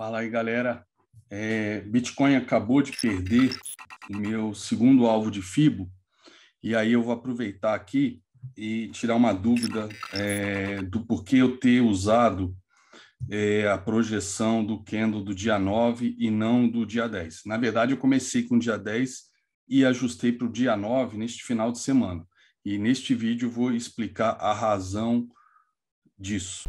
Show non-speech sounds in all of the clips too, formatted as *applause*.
Fala aí, galera. É, Bitcoin acabou de perder o meu segundo alvo de FIBO, e aí eu vou aproveitar aqui e tirar uma dúvida é, do porquê eu ter usado é, a projeção do candle do dia 9 e não do dia 10. Na verdade, eu comecei com o dia 10 e ajustei para o dia 9 neste final de semana. E neste vídeo vou explicar a razão disso.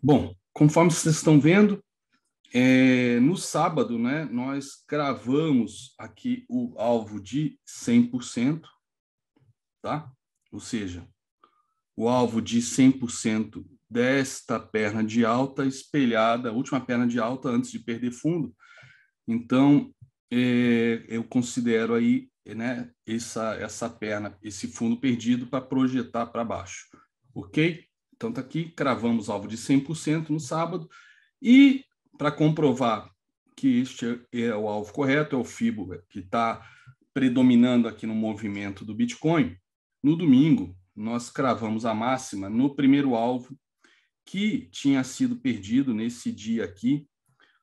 Bom, conforme vocês estão vendo, é, no sábado, né, nós gravamos aqui o alvo de 100%, tá? Ou seja, o alvo de 100% desta perna de alta espelhada, última perna de alta antes de perder fundo. Então, é, eu considero aí, né, essa, essa perna, esse fundo perdido para projetar para baixo, ok? Então tá aqui, cravamos alvo de 100% no sábado e para comprovar que este é o alvo correto, é o FIBO que está predominando aqui no movimento do Bitcoin. No domingo, nós cravamos a máxima no primeiro alvo que tinha sido perdido nesse dia aqui,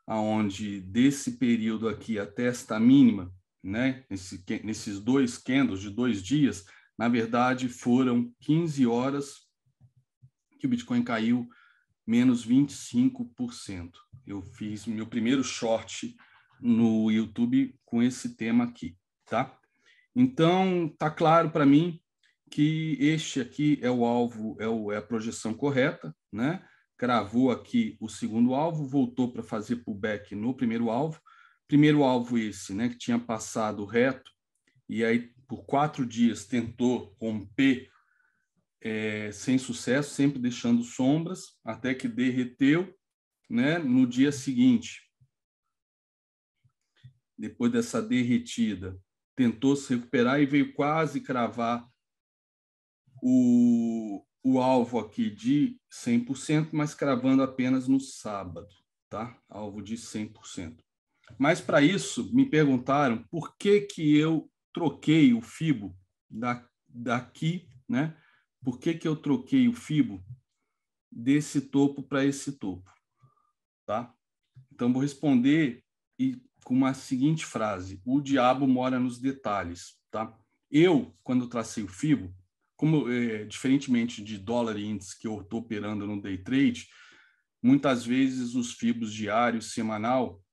aonde desse período aqui até esta mínima, né, nesses dois candles de dois dias, na verdade foram 15 horas que o Bitcoin caiu menos 25%. Eu fiz meu primeiro short no YouTube com esse tema aqui, tá? Então, tá claro para mim que este aqui é o alvo, é, o, é a projeção correta, né? Cravou aqui o segundo alvo, voltou para fazer pullback no primeiro alvo. Primeiro alvo esse, né, que tinha passado reto e aí por quatro dias tentou romper é, sem sucesso, sempre deixando sombras, até que derreteu né, no dia seguinte. Depois dessa derretida, tentou se recuperar e veio quase cravar o, o alvo aqui de 100%, mas cravando apenas no sábado, tá? Alvo de 100%. Mas para isso, me perguntaram por que, que eu troquei o FIBO da, daqui, né? Por que, que eu troquei o fibo desse topo para esse topo? Tá? Então, vou responder e com uma seguinte frase: O diabo mora nos detalhes. Tá? Eu, quando tracei o fibo, como é, diferentemente de dólar índice que eu estou operando no day trade, muitas vezes os fibos diários, semanal,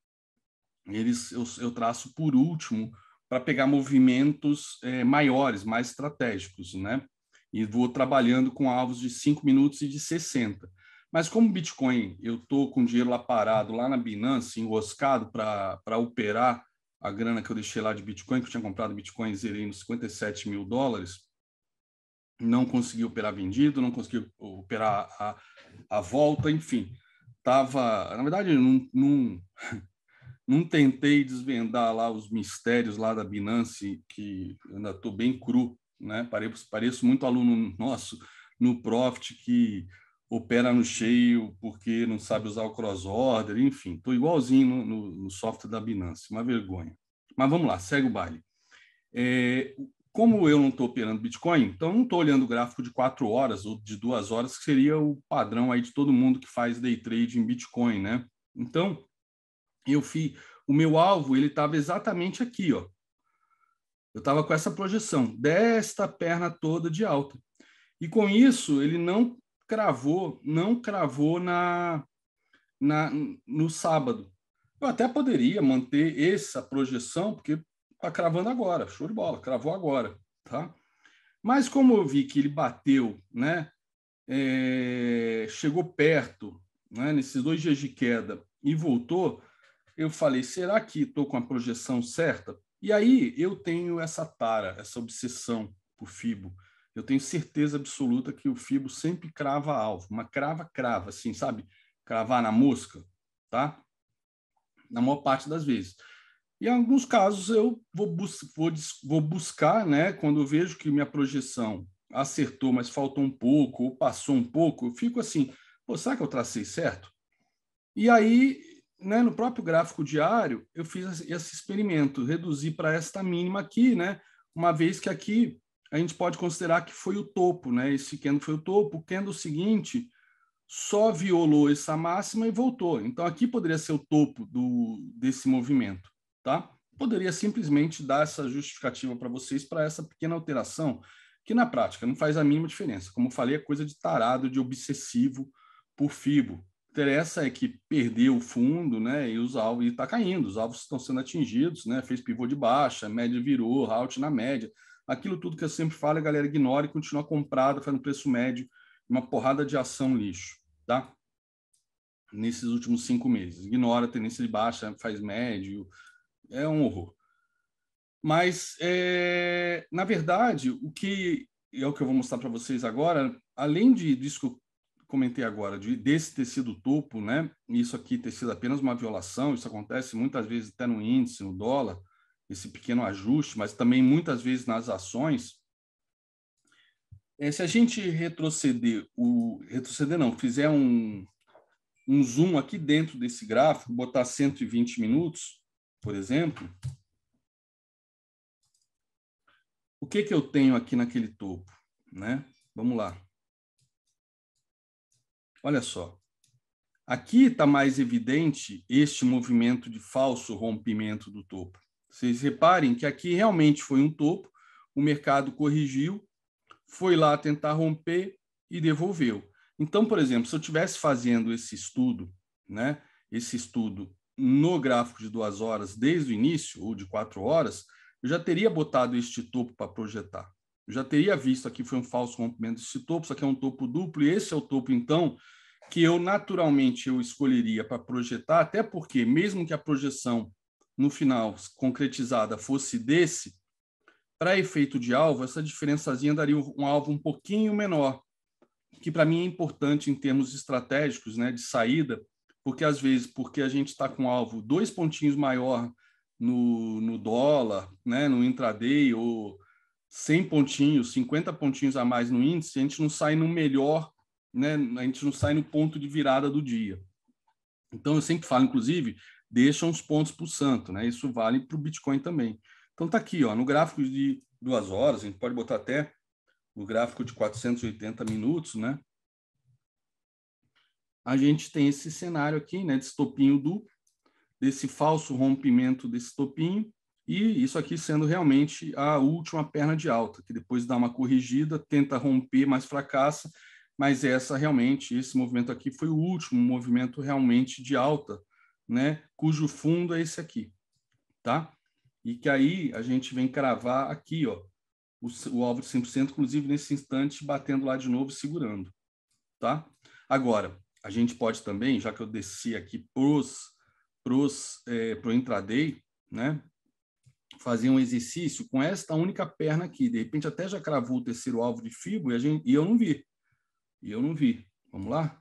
eles eu, eu traço por último para pegar movimentos é, maiores, mais estratégicos, né? e vou trabalhando com alvos de 5 minutos e de 60. Mas como Bitcoin, eu estou com dinheiro lá parado, lá na Binance, enroscado para operar a grana que eu deixei lá de Bitcoin, que eu tinha comprado Bitcoin, zerei nos 57 mil dólares, não consegui operar vendido, não consegui operar a, a volta, enfim. Tava, na verdade, não, não, não tentei desvendar lá os mistérios lá da Binance, que ainda estou bem cru né? Pareço, pareço muito aluno nosso no Profit que opera no cheio porque não sabe usar o cross-order, enfim, estou igualzinho no, no, no, software da Binance, uma vergonha. Mas vamos lá, segue o baile. É, como eu não estou operando Bitcoin, então não estou olhando o gráfico de quatro horas ou de duas horas, que seria o padrão aí de todo mundo que faz day trade em Bitcoin, né? Então, eu fiz, o meu alvo ele estava exatamente aqui, ó, eu estava com essa projeção desta perna toda de alta. E com isso, ele não cravou, não cravou na, na no sábado. Eu até poderia manter essa projeção, porque está cravando agora, show de bola, cravou agora, tá? Mas como eu vi que ele bateu, né? É, chegou perto, né, nesses dois dias de queda e voltou, eu falei, será que estou com a projeção certa? E aí eu tenho essa tara, essa obsessão por Fibo. Eu tenho certeza absoluta que o Fibo sempre crava alvo, uma crava crava, assim, sabe? Cravar na mosca, tá? Na maior parte das vezes. E em alguns casos eu vou, bus vou, vou buscar, né? Quando eu vejo que minha projeção acertou, mas faltou um pouco, ou passou um pouco, eu fico assim, pô, será que eu tracei certo? E aí né, no próprio gráfico diário, eu fiz esse experimento, reduzi para esta mínima aqui, né, uma vez que aqui a gente pode considerar que foi o topo, né, esse candle foi o topo, o candle seguinte só violou essa máxima e voltou. Então, aqui poderia ser o topo do, desse movimento. Tá? Poderia simplesmente dar essa justificativa para vocês para essa pequena alteração, que na prática não faz a mínima diferença. Como falei, é coisa de tarado, de obsessivo por FIBO interessa é que perdeu o fundo, né? E os alvos está caindo, os alvos estão sendo atingidos, né? Fez pivô de baixa, média virou, alt na média. Aquilo tudo que eu sempre falo, a galera ignora e continua comprada, fazendo preço médio, uma porrada de ação lixo, tá? Nesses últimos cinco meses. Ignora a tendência de baixa, faz médio, é um horror. Mas, é, na verdade, o que é o que eu vou mostrar para vocês agora, além de, disso comentei agora, de, desse tecido topo, né? Isso aqui ter sido apenas uma violação, isso acontece muitas vezes até no índice, no dólar, esse pequeno ajuste, mas também muitas vezes nas ações. É, se a gente retroceder, o, retroceder não, fizer um, um zoom aqui dentro desse gráfico, botar 120 minutos, por exemplo, o que, que eu tenho aqui naquele topo? Né? Vamos lá. Olha só. Aqui está mais evidente este movimento de falso rompimento do topo. Vocês reparem que aqui realmente foi um topo, o mercado corrigiu, foi lá tentar romper e devolveu. Então, por exemplo, se eu estivesse fazendo esse estudo, né, esse estudo no gráfico de duas horas desde o início, ou de quatro horas, eu já teria botado este topo para projetar já teria visto aqui foi um falso rompimento desse topo, isso aqui é um topo duplo, e esse é o topo, então, que eu naturalmente eu escolheria para projetar, até porque, mesmo que a projeção no final concretizada fosse desse, para efeito de alvo, essa diferençazinha daria um alvo um pouquinho menor, que para mim é importante em termos estratégicos, né, de saída, porque às vezes, porque a gente está com alvo dois pontinhos maior no, no dólar, né, no intraday ou 100 pontinhos, 50 pontinhos a mais no índice, a gente não sai no melhor, né? a gente não sai no ponto de virada do dia. Então, eu sempre falo, inclusive, deixa uns pontos para o santo, né? isso vale para o Bitcoin também. Então, está aqui, ó, no gráfico de duas horas, a gente pode botar até o gráfico de 480 minutos, né? A gente tem esse cenário aqui, né, desse topinho duplo, desse falso rompimento desse topinho, e isso aqui sendo realmente a última perna de alta, que depois dá uma corrigida, tenta romper, mas fracassa. Mas essa realmente, esse movimento aqui foi o último movimento realmente de alta, né? Cujo fundo é esse aqui, tá? E que aí a gente vem cravar aqui, ó, o, o alvo de 100%, inclusive nesse instante, batendo lá de novo, segurando, tá? Agora, a gente pode também, já que eu desci aqui pros, pros, é, pro intraday, né? fazer um exercício com esta única perna aqui. De repente, até já cravou o terceiro alvo de fibro e, gente, e eu não vi. E eu não vi. Vamos lá?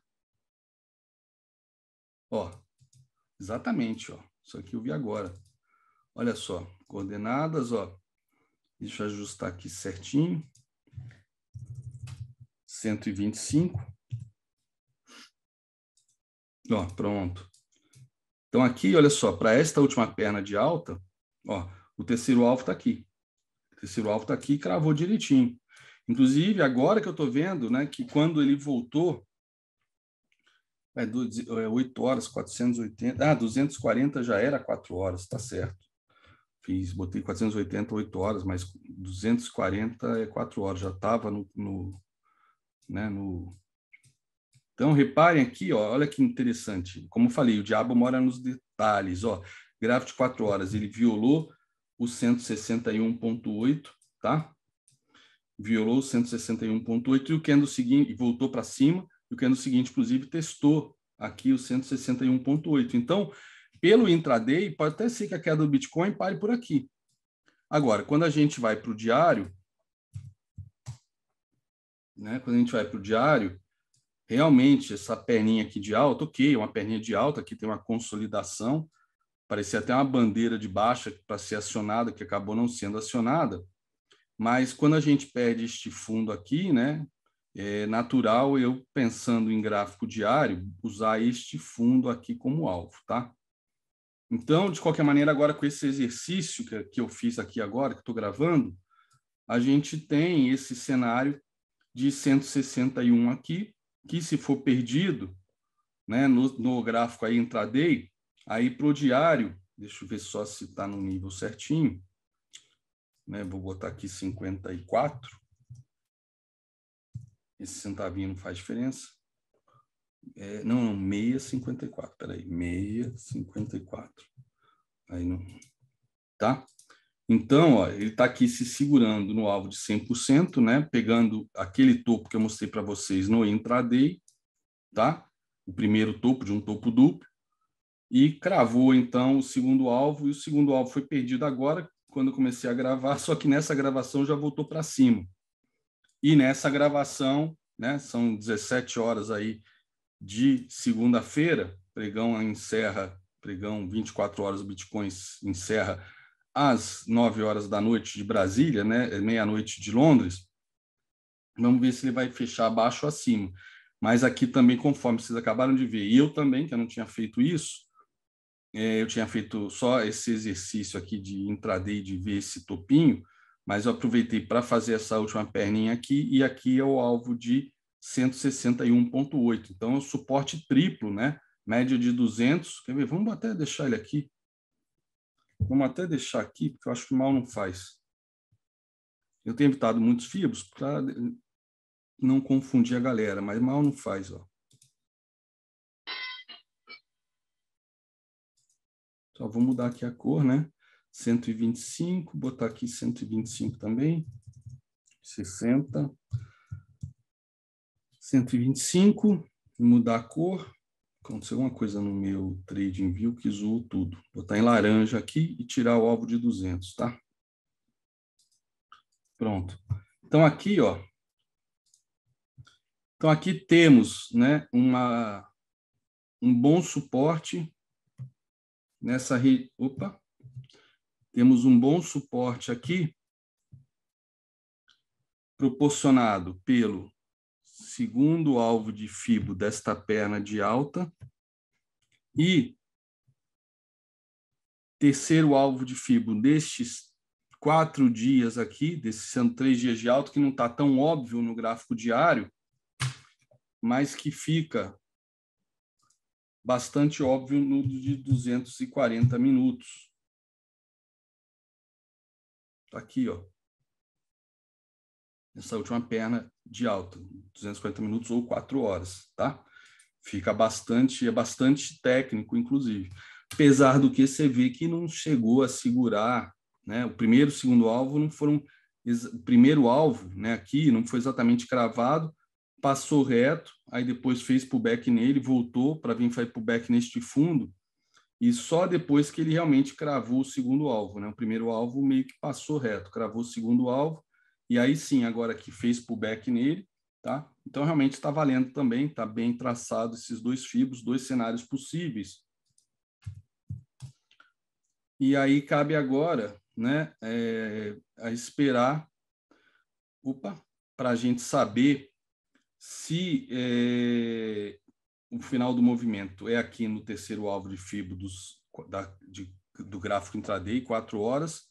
Ó, exatamente, ó. Isso aqui eu vi agora. Olha só, coordenadas, ó. Deixa eu ajustar aqui certinho. 125. Ó, pronto. Então aqui, olha só, para esta última perna de alta, ó, o terceiro alvo está aqui. O terceiro alvo está aqui e cravou direitinho. Inclusive, agora que eu estou vendo, né, que quando ele voltou, é, 8 é horas, 480, ah, 240 já era 4 horas, está certo. Fiz, botei 480, 8 horas, mas 240 é 4 horas, já estava no, no, né, no... Então, reparem aqui, ó, olha que interessante. Como falei, o diabo mora nos detalhes. Ó, gráfico de 4 horas, ele violou o 161.8, tá? Violou o 161.8 e o candle seguinte voltou para cima, e o candle seguinte inclusive testou aqui o 161.8. Então, pelo intraday, pode até ser que a queda do Bitcoin pare por aqui. Agora, quando a gente vai para o diário, né? Quando a gente vai para o diário, realmente essa perninha aqui de alta, ok, é uma perninha de alta, aqui tem uma consolidação, parecia até uma bandeira de baixa para ser acionada, que acabou não sendo acionada. Mas quando a gente perde este fundo aqui, né, é natural eu, pensando em gráfico diário, usar este fundo aqui como alvo, tá? Então, de qualquer maneira, agora com esse exercício que, que eu fiz aqui agora, que estou gravando, a gente tem esse cenário de 161 aqui, que se for perdido, né, no, no gráfico aí intraday, Aí para o diário, deixa eu ver só se está no nível certinho, né? Vou botar aqui 54. Esse centavinho não faz diferença. É, não, não, 654, peraí, 654. Aí não. Tá? Então, ó, ele está aqui se segurando no alvo de 100%, né? Pegando aquele topo que eu mostrei para vocês no intraday, tá? O primeiro topo de um topo duplo e cravou então o segundo alvo, e o segundo alvo foi perdido agora, quando eu comecei a gravar, *laughs* só que nessa gravação já voltou para cima. E nessa gravação, né, são 17 horas aí de segunda-feira, pregão encerra, pregão 24 horas, o Bitcoin encerra às 9 horas da noite de Brasília, né, é meia-noite de Londres. Vamos ver se ele vai fechar abaixo ou acima. Mas aqui também, conforme vocês acabaram de ver, e eu também, que eu não tinha feito isso, é, eu tinha feito só esse exercício aqui de intraday, de ver esse topinho, mas eu aproveitei para fazer essa última perninha aqui, e aqui é o alvo de 161,8. Então, é um suporte triplo, né? Média de 200. Quer ver? Vamos até deixar ele aqui. Vamos até deixar aqui, porque eu acho que mal não faz. Eu tenho evitado muitos fibros para não confundir a galera, mas mal não faz, ó. Então, vou mudar aqui a cor, né? 125, botar aqui 125 também. 60. 125, mudar a cor. Aconteceu uma coisa no meu trading view que zoou tudo. Botar em laranja aqui e tirar o alvo de 200, tá? Pronto. Então aqui, ó. Então aqui temos, né, uma um bom suporte nessa re... opa temos um bom suporte aqui proporcionado pelo segundo alvo de fibo desta perna de alta e terceiro alvo de fibo destes quatro dias aqui, desses sendo três dias de alta, que não está tão óbvio no gráfico diário, mas que fica bastante óbvio no de 240 minutos. Está aqui, ó. Essa última perna de alta, 240 minutos ou 4 horas, tá? Fica bastante, é bastante técnico, inclusive. Apesar do que você vê que não chegou a segurar, né? O primeiro e o segundo alvo não foram. O primeiro alvo, né, aqui, não foi exatamente cravado, passou reto, aí depois fez pullback nele, voltou para vir fazer pullback neste fundo, e só depois que ele realmente cravou o segundo alvo, né? O primeiro alvo meio que passou reto, cravou o segundo alvo, e aí sim, agora que fez pullback nele, tá? Então realmente está valendo também, está bem traçado esses dois fibros, dois cenários possíveis. E aí cabe agora, né, é, a esperar, opa, para a gente saber se é, o final do movimento é aqui no terceiro alvo de fibo dos, da, de, do gráfico intraday, 4 horas,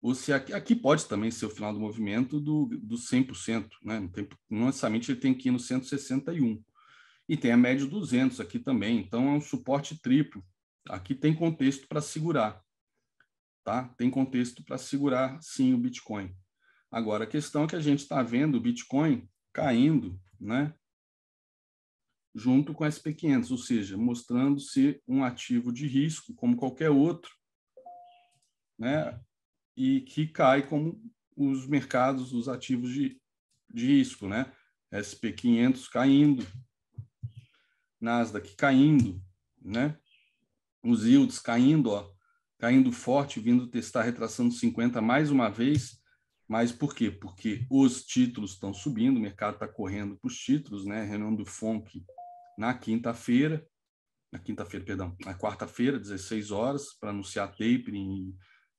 ou se aqui, aqui, pode também ser o final do movimento do, do 100%, né? Não, não necessariamente ele tem que ir no 161. E tem a média 200 aqui também, então é um suporte triplo. Aqui tem contexto para segurar, tá? Tem contexto para segurar, sim, o Bitcoin. Agora, a questão é que a gente está vendo o Bitcoin caindo, né? junto com SP500, ou seja, mostrando-se um ativo de risco, como qualquer outro, né? e que cai como os mercados, os ativos de, de risco, né? SP500 caindo, Nasdaq caindo, né? os yields caindo, ó, caindo forte, vindo testar a retração dos 50 mais uma vez, mas por quê? Porque os títulos estão subindo, o mercado está correndo para os títulos, né? Renan do FONC na quinta-feira, na quinta-feira, perdão, na quarta-feira, 16 horas, para anunciar tapering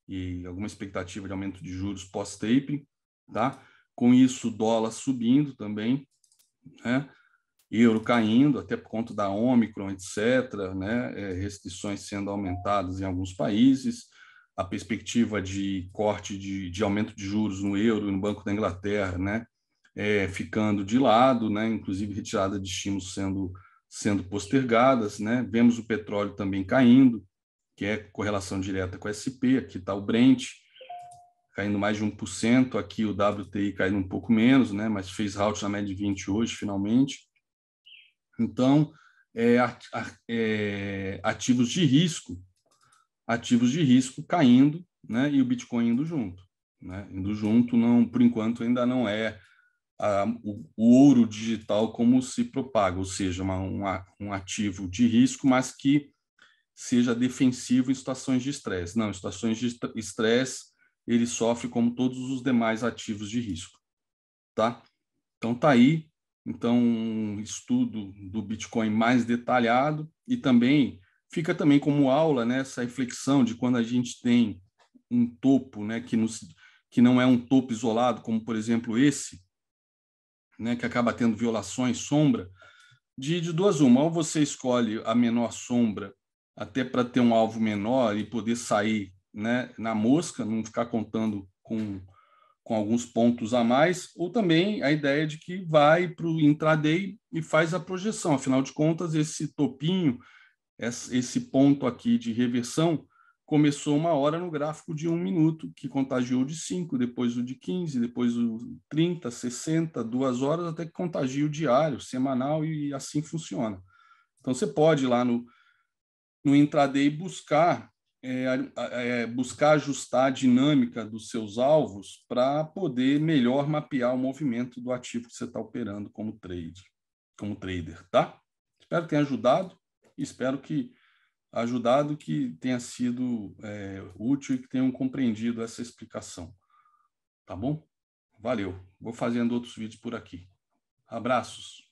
e, e, alguma expectativa de aumento de juros pós-tapering, tá? Com isso, dólar subindo também, né? Euro caindo, até por conta da Omicron, etc., né? É, restrições sendo aumentadas em alguns países, a perspectiva de corte de, de aumento de juros no euro e no Banco da Inglaterra, né, é, ficando de lado, né, inclusive retirada de estímulos sendo, sendo postergadas, né, vemos o petróleo também caindo, que é correlação direta com o SP, aqui está o Brent, caindo mais de 1%, aqui o WTI caindo um pouco menos, né, mas fez halt na média de 20 hoje, finalmente. Então, é, é, ativos de risco ativos de risco caindo, né, e o Bitcoin indo junto, né? Indo junto não, por enquanto ainda não é a, o, o, ouro digital como se propaga, ou seja, uma, uma, um ativo de risco, mas que seja defensivo em situações de estresse. Não, em situações de estresse ele sofre como todos os demais ativos de risco, tá? Então tá aí, então um estudo do Bitcoin mais detalhado e também Fica também como aula né, essa reflexão de quando a gente tem um topo né, que, nos, que não é um topo isolado, como por exemplo esse, né, que acaba tendo violações, sombra, de, de duas uma. Ou você escolhe a menor sombra até para ter um alvo menor e poder sair né, na mosca, não ficar contando com, com alguns pontos a mais, ou também a ideia de que vai para o intraday e faz a projeção. Afinal de contas, esse topinho esse ponto aqui de reversão começou uma hora no gráfico de um minuto, que contagiou de 5, depois o de 15, depois o 30, 60, duas horas, até que contagia o diário, semanal, e assim funciona. Então, você pode ir lá no, no intraday buscar é, é, buscar ajustar a dinâmica dos seus alvos para poder melhor mapear o movimento do ativo que você está operando como trade, como trader, tá? Espero que tenha ajudado. Espero que ajudado, que tenha sido é, útil e que tenham compreendido essa explicação. Tá bom? Valeu. Vou fazendo outros vídeos por aqui. Abraços.